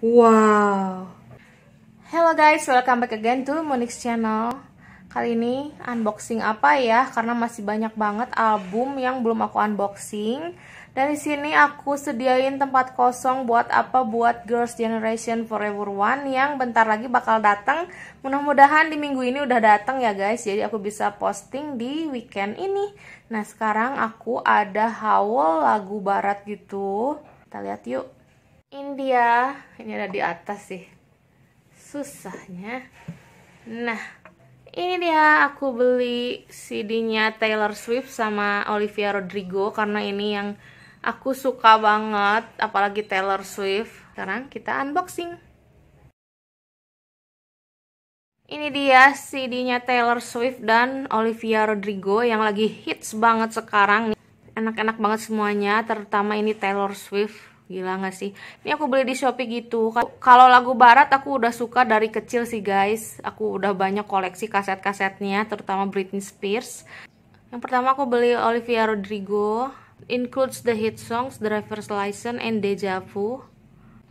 Wow. Hello guys, welcome back again to Monix Channel. Kali ini unboxing apa ya? Karena masih banyak banget album yang belum aku unboxing. Dan di sini aku sediain tempat kosong buat apa? Buat Girls Generation Forever One yang bentar lagi bakal datang. Mudah-mudahan di minggu ini udah datang ya guys. Jadi aku bisa posting di weekend ini. Nah, sekarang aku ada Howl lagu barat gitu. Kita lihat yuk. India ini ada di atas sih susahnya nah ini dia aku beli CD-nya Taylor Swift sama Olivia Rodrigo karena ini yang aku suka banget apalagi Taylor Swift sekarang kita unboxing ini dia CD-nya Taylor Swift dan Olivia Rodrigo yang lagi hits banget sekarang enak-enak banget semuanya terutama ini Taylor Swift Gila gak sih? Ini aku beli di Shopee gitu. Kalau lagu barat aku udah suka dari kecil sih guys. Aku udah banyak koleksi kaset-kasetnya, terutama Britney Spears. Yang pertama aku beli Olivia Rodrigo. Includes the hit songs, Driver's License, and Deja Vu.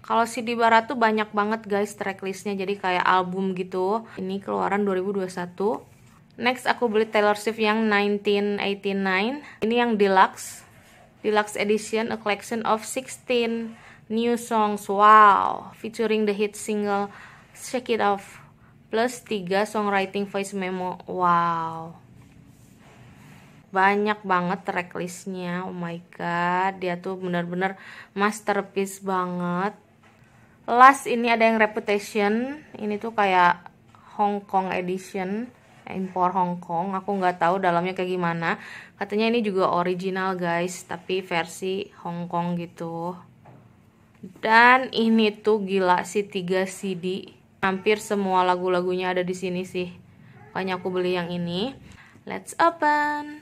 Kalau CD barat tuh banyak banget guys tracklistnya, jadi kayak album gitu. Ini keluaran 2021. Next aku beli Taylor Swift yang 1989. Ini yang deluxe Deluxe Edition, a collection of 16 new songs. Wow, featuring the hit single Shake It Off plus 3 songwriting voice memo. Wow. Banyak banget tracklistnya. Oh my god, dia tuh bener-bener masterpiece banget. Last ini ada yang Reputation. Ini tuh kayak Hong Kong edition impor Hong Kong aku nggak tahu dalamnya kayak gimana katanya ini juga original guys tapi versi Hong Kong gitu dan ini tuh gila sih tiga CD hampir semua lagu-lagunya ada di sini sih banyak aku beli yang ini let's open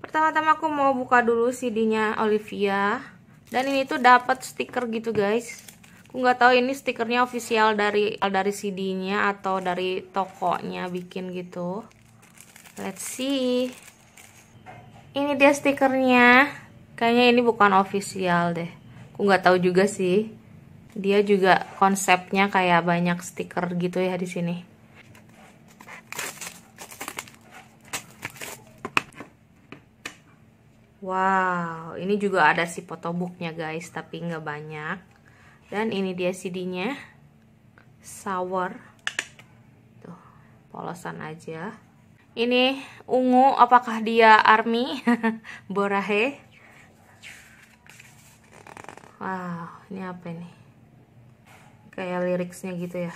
pertama-tama aku mau buka dulu CD-nya Olivia dan ini tuh dapat stiker gitu guys aku nggak tahu ini stikernya official dari dari CD-nya atau dari tokonya bikin gitu let's see ini dia stikernya kayaknya ini bukan official deh aku nggak tahu juga sih dia juga konsepnya kayak banyak stiker gitu ya di sini Wow, ini juga ada si photobooknya guys, tapi nggak banyak dan ini dia CD-nya sour tuh polosan aja ini ungu apakah dia army borahe wow ini apa ini kayak liriknya gitu ya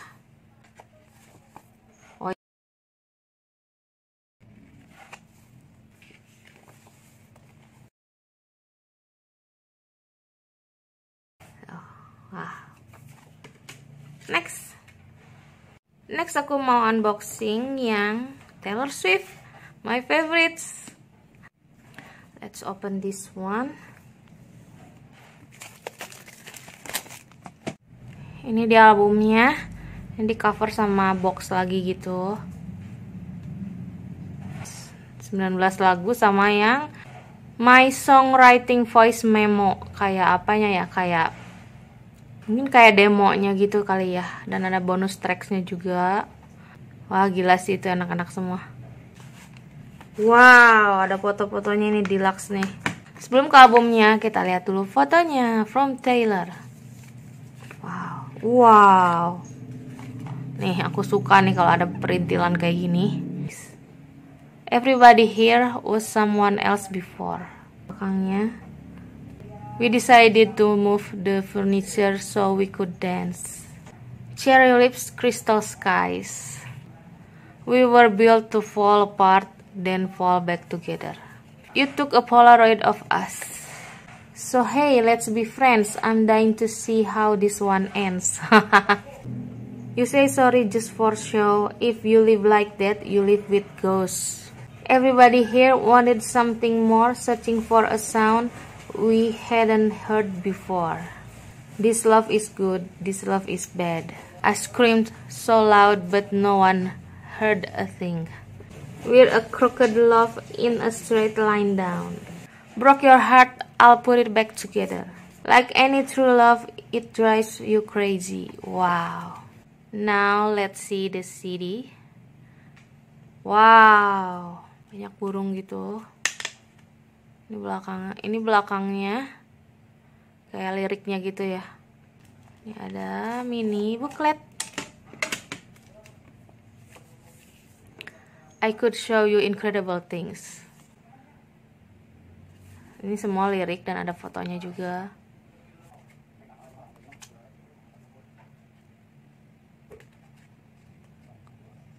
Wah. Next. Next aku mau unboxing yang Taylor Swift, my favorites. Let's open this one. Ini dia albumnya. Ini di cover sama box lagi gitu. 19 lagu sama yang My Songwriting Voice Memo. Kayak apanya ya? Kayak mungkin kayak demonya gitu kali ya dan ada bonus tracksnya juga wah gila sih itu anak-anak semua wow ada foto-fotonya ini deluxe nih sebelum ke albumnya kita lihat dulu fotonya from Taylor wow wow nih aku suka nih kalau ada perintilan kayak gini everybody here was someone else before belakangnya We decided to move the furniture so we could dance. Cherry Lips Crystal Skies We were built to fall apart, then fall back together. You took a Polaroid of us. So hey, let's be friends. I'm dying to see how this one ends. you say sorry just for show. If you live like that, you live with ghosts. Everybody here wanted something more, searching for a sound, we hadn't heard before. This love is good, this love is bad. I screamed so loud but no one heard a thing. We're a crooked love in a straight line down. Broke your heart, I'll put it back together. Like any true love, it drives you crazy. Wow. Now let's see the city. Wow, banyak burung gitu ini belakang ini belakangnya kayak liriknya gitu ya ini ada mini booklet I could show you incredible things ini semua lirik dan ada fotonya juga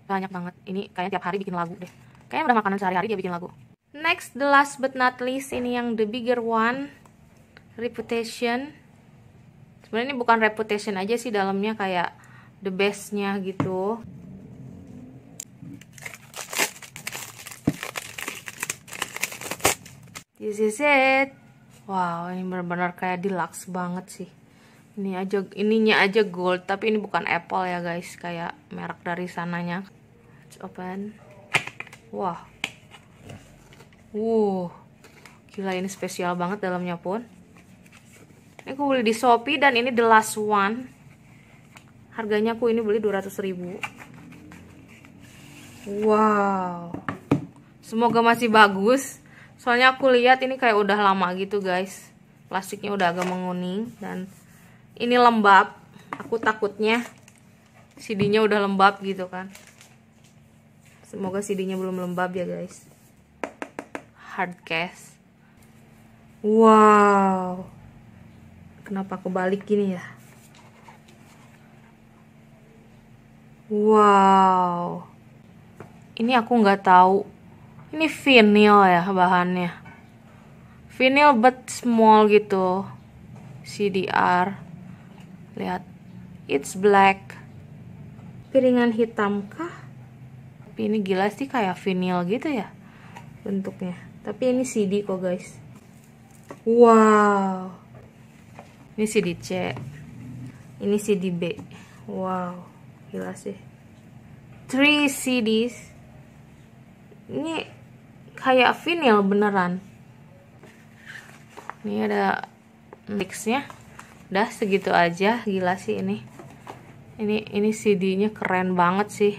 banyak banget ini kayaknya tiap hari bikin lagu deh kayaknya udah makanan sehari-hari dia bikin lagu next the last but not least ini yang the bigger one reputation sebenarnya ini bukan reputation aja sih dalamnya kayak the bestnya gitu this is it wow ini benar-benar kayak deluxe banget sih ini aja ininya aja gold tapi ini bukan apple ya guys kayak merek dari sananya Let's open wah wow, Wuh, gila ini spesial banget dalamnya pun. Ini aku beli di Shopee dan ini the last one. Harganya aku ini beli 200 ribu. Wow. Semoga masih bagus. Soalnya aku lihat ini kayak udah lama gitu guys. Plastiknya udah agak menguning dan ini lembab. Aku takutnya CD-nya udah lembab gitu kan. Semoga CD-nya belum lembab ya guys hard case. wow kenapa aku balik gini ya wow ini aku nggak tahu ini vinyl ya bahannya vinyl but small gitu CDR lihat it's black piringan hitam kah tapi ini gila sih kayak vinyl gitu ya bentuknya tapi ini CD kok guys wow ini CD C ini CD B wow gila sih 3 CDs ini kayak vinyl beneran ini ada mixnya udah segitu aja gila sih ini ini ini CD-nya keren banget sih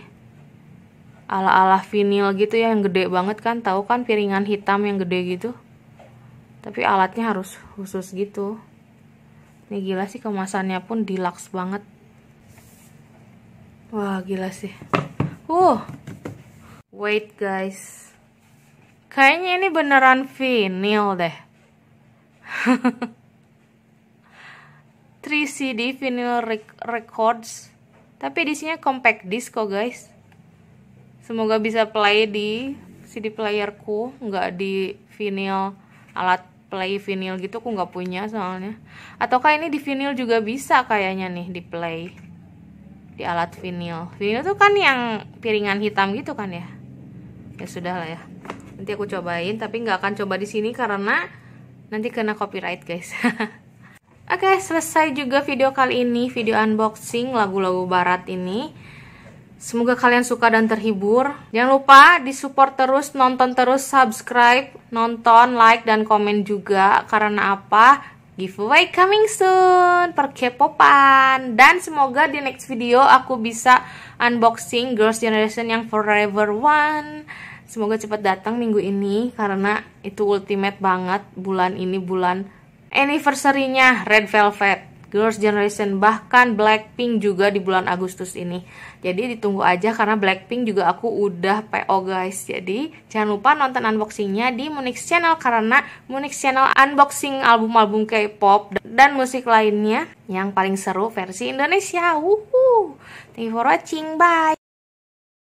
ala-ala vinil gitu ya, yang gede banget kan tahu kan piringan hitam yang gede gitu tapi alatnya harus khusus gitu ini gila sih kemasannya pun deluxe banget wah gila sih uh wait guys kayaknya ini beneran vinil deh 3 CD vinyl records tapi disini compact disco guys semoga bisa play di CD playerku nggak di vinyl alat play vinyl gitu aku nggak punya soalnya ataukah ini di vinyl juga bisa kayaknya nih di play di alat vinyl vinyl tuh kan yang piringan hitam gitu kan ya ya sudah lah ya nanti aku cobain tapi nggak akan coba di sini karena nanti kena copyright guys oke okay, selesai juga video kali ini video unboxing lagu-lagu barat ini Semoga kalian suka dan terhibur. Jangan lupa di support terus, nonton terus, subscribe, nonton, like, dan komen juga. Karena apa? Giveaway coming soon per K-popan. Dan semoga di next video aku bisa unboxing Girls Generation yang Forever One. Semoga cepat datang minggu ini karena itu ultimate banget bulan ini bulan anniversary-nya Red Velvet. Girls Generation bahkan Blackpink juga di bulan Agustus ini. Jadi ditunggu aja karena Blackpink juga aku udah PO guys. Jadi jangan lupa nonton unboxingnya di Munich Channel karena Munich Channel unboxing album-album K-pop dan musik lainnya yang paling seru versi Indonesia. Wuhu. Thank you for watching. Bye.